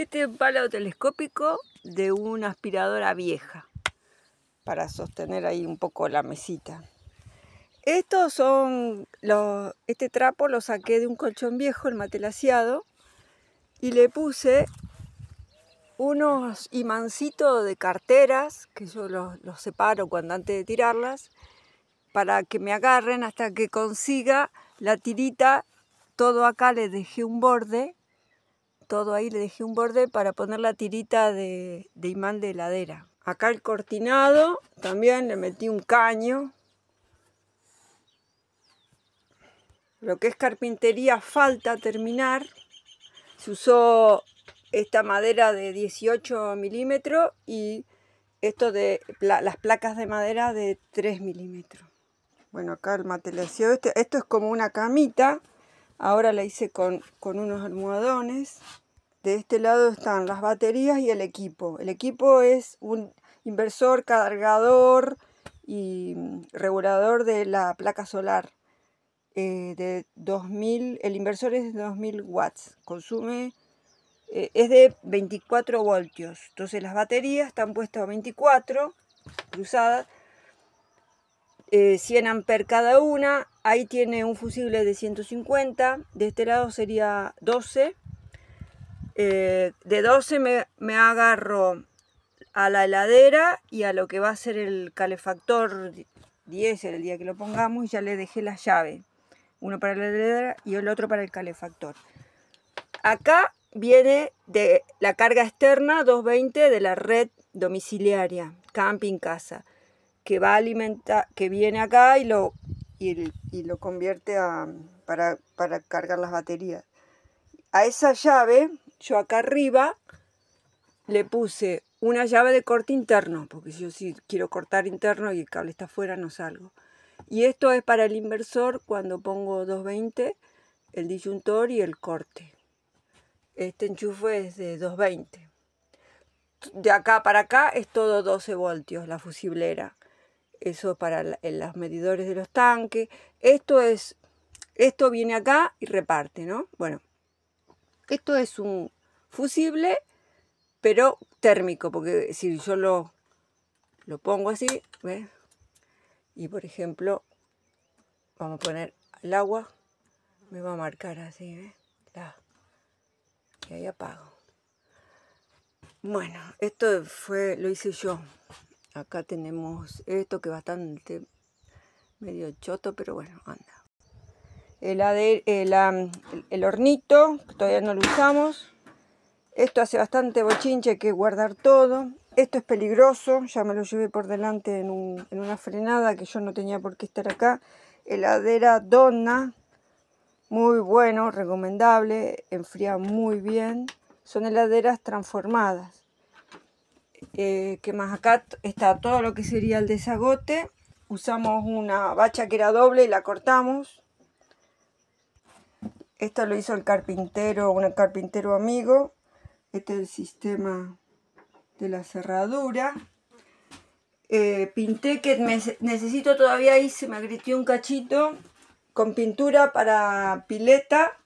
Este es un palo telescópico de una aspiradora vieja para sostener ahí un poco la mesita. son este trapo lo saqué de un colchón viejo, el matelaseado, y le puse unos imancitos de carteras, que yo los, los separo cuando antes de tirarlas, para que me agarren hasta que consiga la tirita. Todo acá le dejé un borde todo ahí, le dejé un borde para poner la tirita de, imán de heladera. Acá el cortinado, también le metí un caño. Lo que es carpintería falta terminar. Se usó esta madera de 18 milímetros y esto de las placas de madera de 3 milímetros. Bueno, acá el matelacio, este. esto es como una camita Ahora la hice con, unos almohadones. De este lado están las baterías y el equipo. El equipo es un inversor, cargador y mm, regulador de la placa solar. Eh, de 2000, el inversor es de 2000 watts, consume, eh, es de 24 voltios. Entonces las baterías están puestas a 24 cruzadas, 100 eh, amperes cada una, Ahí tiene un fusible de 150, de este lado sería 12. Eh, de 12 me, agarro a la heladera y a lo que va a ser el calefactor 10 el día que lo pongamos y ya le dejé la llave. Uno para la heladera y el otro para el calefactor. Acá viene de la carga externa 220 de la red domiciliaria, camping casa, que va a alimentar, que viene acá y lo y, lo convierte para, para cargar las baterías. A esa llave, yo acá arriba le puse una llave de corte interno, porque yo si quiero cortar interno y el cable está afuera no salgo. Y esto es para el inversor cuando pongo 220, el disyuntor y el corte. Este enchufe es de 220. De acá para acá es todo 12 voltios la fusiblera eso para en los medidores de los tanques. Esto es, esto viene acá y reparte, ¿no? Bueno, esto es un fusible, pero térmico, porque si yo lo, lo pongo así, ¿ves? Y por ejemplo, vamos a poner el agua, me va a marcar así, ¿ves? y ahí apago. Bueno, esto fue, lo hice yo acá tenemos esto que es bastante medio choto, pero bueno, anda. El, hornito, todavía no lo usamos. Esto hace bastante bochinche, hay que guardar todo. Esto es peligroso, ya me lo llevé por delante en, en una frenada que yo no tenía por qué estar acá. Heladera Donna, muy bueno, recomendable, enfría muy bien. Son heladeras transformadas eh, que más acá está todo lo que sería el desagote. Usamos una bacha que era doble y la cortamos. Esto lo hizo el carpintero, un carpintero amigo. Este es el sistema de la cerradura. Eh, pinté que necesito todavía ahí, se me agrietó un cachito con pintura para pileta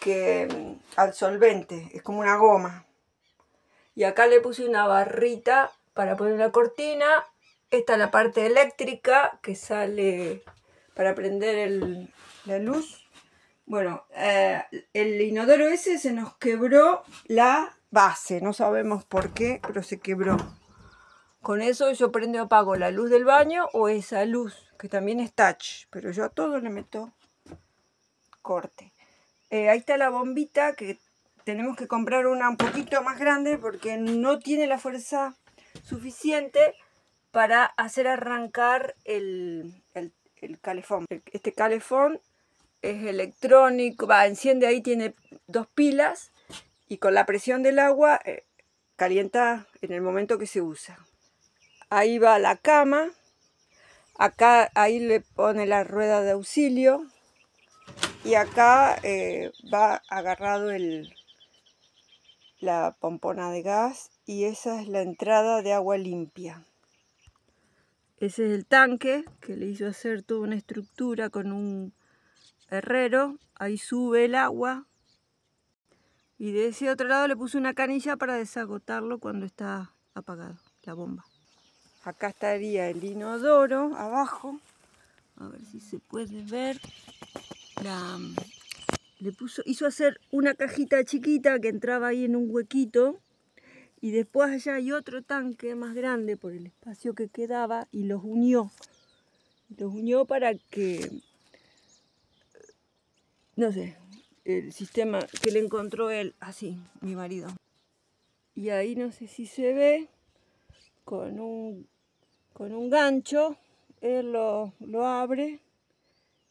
que mm, al solvente, es como una goma y acá le puse una barrita para poner la cortina. Esta es la parte eléctrica que sale para prender el, la luz. Bueno, eh, el inodoro ese se nos quebró la base, no sabemos por qué, pero se quebró. Con eso yo prendo y apago la luz del baño o esa luz, que también es touch, pero yo a todo le meto corte. Eh, ahí está la bombita que tenemos que comprar una un poquito más grande porque no tiene la fuerza suficiente para hacer arrancar el, calefón. Este calefón es electrónico, va, enciende ahí, tiene dos pilas y con la presión del agua eh, calienta en el momento que se usa. Ahí va la cama, acá ahí le pone la rueda de auxilio y acá eh, va agarrado el, la pompona de gas y esa es la entrada de agua limpia. Ese es el tanque que le hizo hacer toda una estructura con un herrero. Ahí sube el agua. Y de ese otro lado le puse una canilla para desagotarlo cuando está apagado la bomba. Acá estaría el inodoro abajo. A ver si se puede ver la, le puso, hizo hacer una cajita chiquita que entraba ahí en un huequito y después allá hay otro tanque más grande por el espacio que quedaba y los unió. Los unió para que, no sé, el sistema que le encontró él, así, mi marido. Y ahí no sé si se ve, con un, con un gancho, él lo abre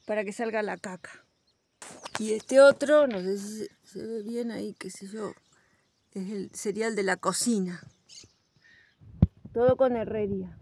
para que salga la caca. Y este otro, no sé si se ve bien ahí, qué sé yo, es el cereal de la cocina. Todo con herrería.